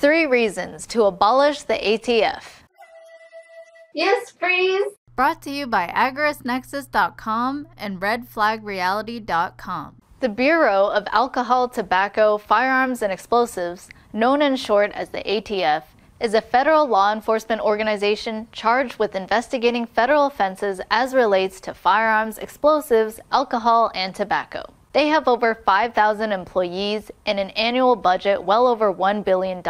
Three reasons to abolish the ATF. Yes, freeze! Brought to you by AgorisNexus.com and RedFlagReality.com. The Bureau of Alcohol, Tobacco, Firearms, and Explosives, known in short as the ATF, is a federal law enforcement organization charged with investigating federal offenses as relates to firearms, explosives, alcohol, and tobacco. They have over 5,000 employees and an annual budget well over $1 billion.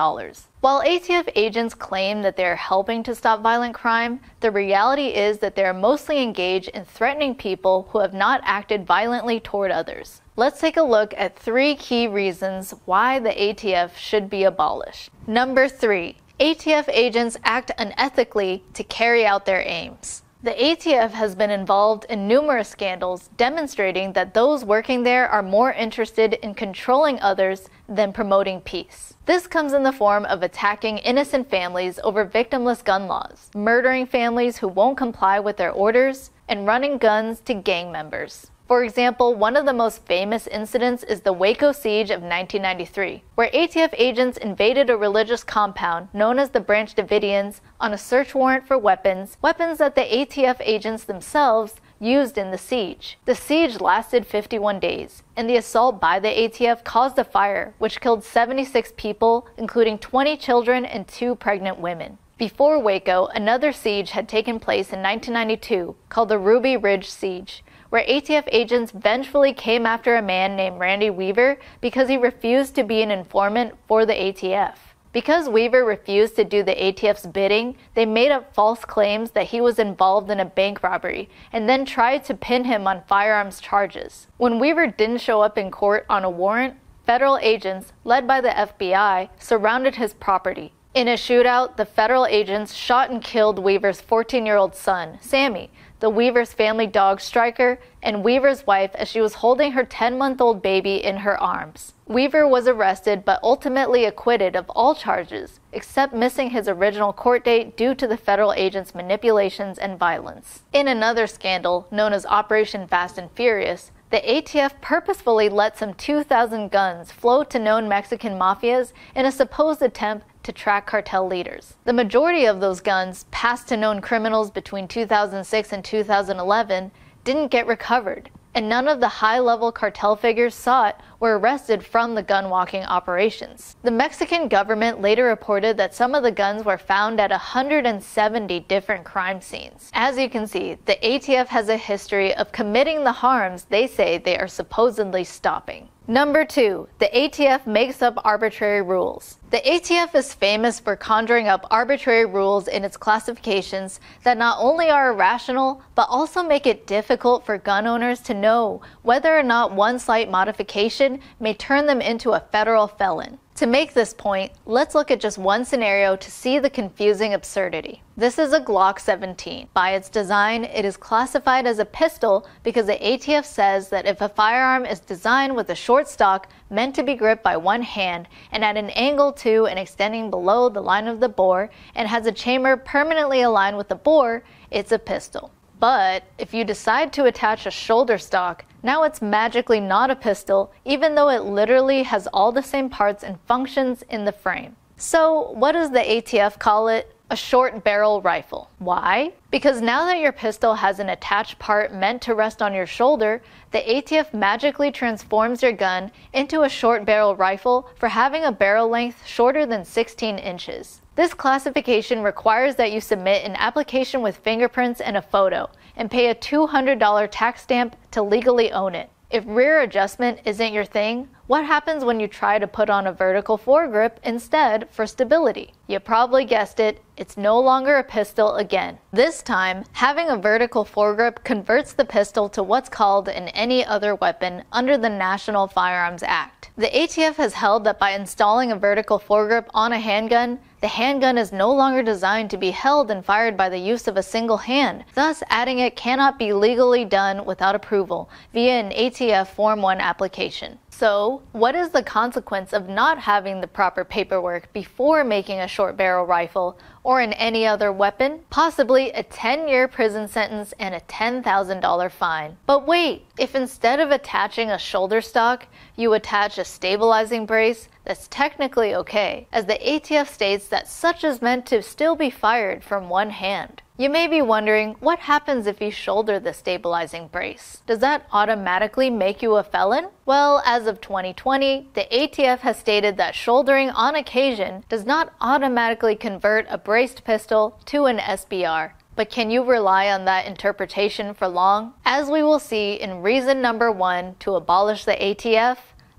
While ATF agents claim that they are helping to stop violent crime, the reality is that they are mostly engaged in threatening people who have not acted violently toward others. Let's take a look at three key reasons why the ATF should be abolished. Number three, ATF agents act unethically to carry out their aims. The ATF has been involved in numerous scandals demonstrating that those working there are more interested in controlling others than promoting peace. This comes in the form of attacking innocent families over victimless gun laws, murdering families who won't comply with their orders, and running guns to gang members. For example, one of the most famous incidents is the Waco siege of 1993, where ATF agents invaded a religious compound known as the Branch Davidians on a search warrant for weapons, weapons that the ATF agents themselves used in the siege. The siege lasted 51 days, and the assault by the ATF caused a fire which killed 76 people, including 20 children and two pregnant women. Before Waco, another siege had taken place in 1992 called the Ruby Ridge Siege, where ATF agents vengefully came after a man named Randy Weaver because he refused to be an informant for the ATF. Because Weaver refused to do the ATF's bidding, they made up false claims that he was involved in a bank robbery and then tried to pin him on firearms charges. When Weaver didn't show up in court on a warrant, federal agents, led by the FBI, surrounded his property. In a shootout, the federal agents shot and killed Weaver's 14 year old son, Sammy, the Weaver's family dog Striker, and Weaver's wife as she was holding her 10 month old baby in her arms. Weaver was arrested but ultimately acquitted of all charges, except missing his original court date due to the federal agents' manipulations and violence. In another scandal, known as Operation Fast and Furious, the ATF purposefully let some 2,000 guns flow to known Mexican mafias in a supposed attempt to track cartel leaders. The majority of those guns passed to known criminals between 2006 and 2011 didn't get recovered, and none of the high level cartel figures sought were arrested from the gun walking operations. The Mexican government later reported that some of the guns were found at 170 different crime scenes. As you can see, the ATF has a history of committing the harms they say they are supposedly stopping. Number two, the ATF makes up arbitrary rules. The ATF is famous for conjuring up arbitrary rules in its classifications that not only are irrational, but also make it difficult for gun owners to know whether or not one slight modification may turn them into a federal felon. To make this point, let's look at just one scenario to see the confusing absurdity. This is a Glock 17. By its design, it is classified as a pistol because the ATF says that if a firearm is designed with a short stock meant to be gripped by one hand and at an angle to and extending below the line of the bore and has a chamber permanently aligned with the bore, it's a pistol. But if you decide to attach a shoulder stock, now it's magically not a pistol, even though it literally has all the same parts and functions in the frame. So, what does the ATF call it? A short barrel rifle. Why? Because now that your pistol has an attached part meant to rest on your shoulder, the ATF magically transforms your gun into a short barrel rifle for having a barrel length shorter than 16 inches. This classification requires that you submit an application with fingerprints and a photo and pay a $200 tax stamp to legally own it. If rear adjustment isn't your thing, what happens when you try to put on a vertical foregrip instead for stability? You probably guessed it, it's no longer a pistol again. This time, having a vertical foregrip converts the pistol to what's called an any other weapon under the National Firearms Act. The ATF has held that by installing a vertical foregrip on a handgun, the handgun is no longer designed to be held and fired by the use of a single hand. Thus, adding it cannot be legally done without approval via an ATF Form 1 application. So, what is the consequence of not having the proper paperwork before making a short barrel rifle or in any other weapon? Possibly a 10 year prison sentence and a $10,000 fine. But wait, if instead of attaching a shoulder stock, you attach a stabilizing brace, that's technically okay, as the ATF states that such is meant to still be fired from one hand. You may be wondering, what happens if you shoulder the stabilizing brace? Does that automatically make you a felon? Well, as of 2020, the ATF has stated that shouldering on occasion does not automatically convert a braced pistol to an SBR. But can you rely on that interpretation for long? As we will see in reason number one to abolish the ATF,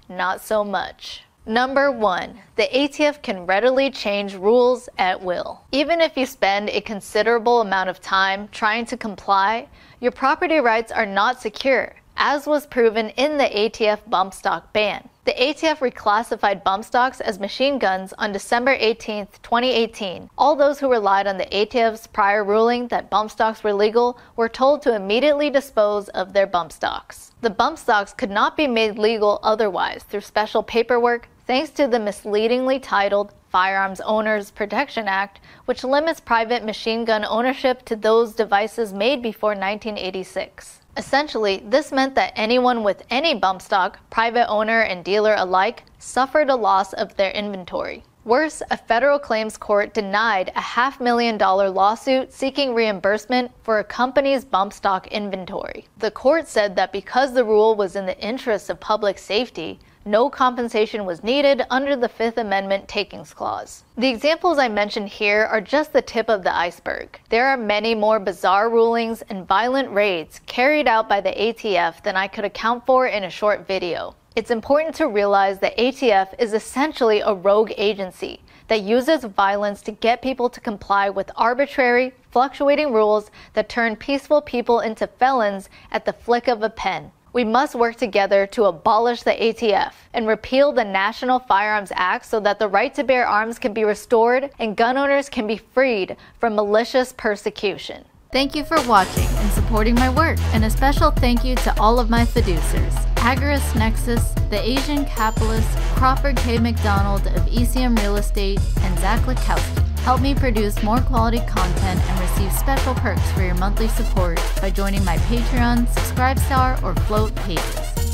not so much. Number 1. The ATF can readily change rules at will. Even if you spend a considerable amount of time trying to comply, your property rights are not secure, as was proven in the ATF bump stock ban. The ATF reclassified bump stocks as machine guns on December 18, 2018. All those who relied on the ATF's prior ruling that bump stocks were legal were told to immediately dispose of their bump stocks. The bump stocks could not be made legal otherwise through special paperwork, thanks to the misleadingly titled Firearms Owners Protection Act, which limits private machine gun ownership to those devices made before 1986. Essentially, this meant that anyone with any bump stock, private owner and dealer alike, suffered a loss of their inventory. Worse, a federal claims court denied a half million dollar lawsuit seeking reimbursement for a company's bump stock inventory. The court said that because the rule was in the interest of public safety, no compensation was needed under the Fifth Amendment Takings Clause. The examples I mentioned here are just the tip of the iceberg. There are many more bizarre rulings and violent raids carried out by the ATF than I could account for in a short video. It's important to realize that ATF is essentially a rogue agency that uses violence to get people to comply with arbitrary, fluctuating rules that turn peaceful people into felons at the flick of a pen. We must work together to abolish the ATF and repeal the National Firearms Act so that the right to bear arms can be restored and gun owners can be freed from malicious persecution. Thank you for watching and supporting my work, and a special thank you to all of my seducers. Agarus Nexus, the Asian capitalist Crawford K. McDonald of ECM Real Estate, and Zach Lakowski. Help me produce more quality content and receive special perks for your monthly support by joining my Patreon, Subscribestar, or Float pages.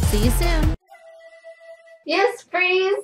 See you soon! Yes, freeze!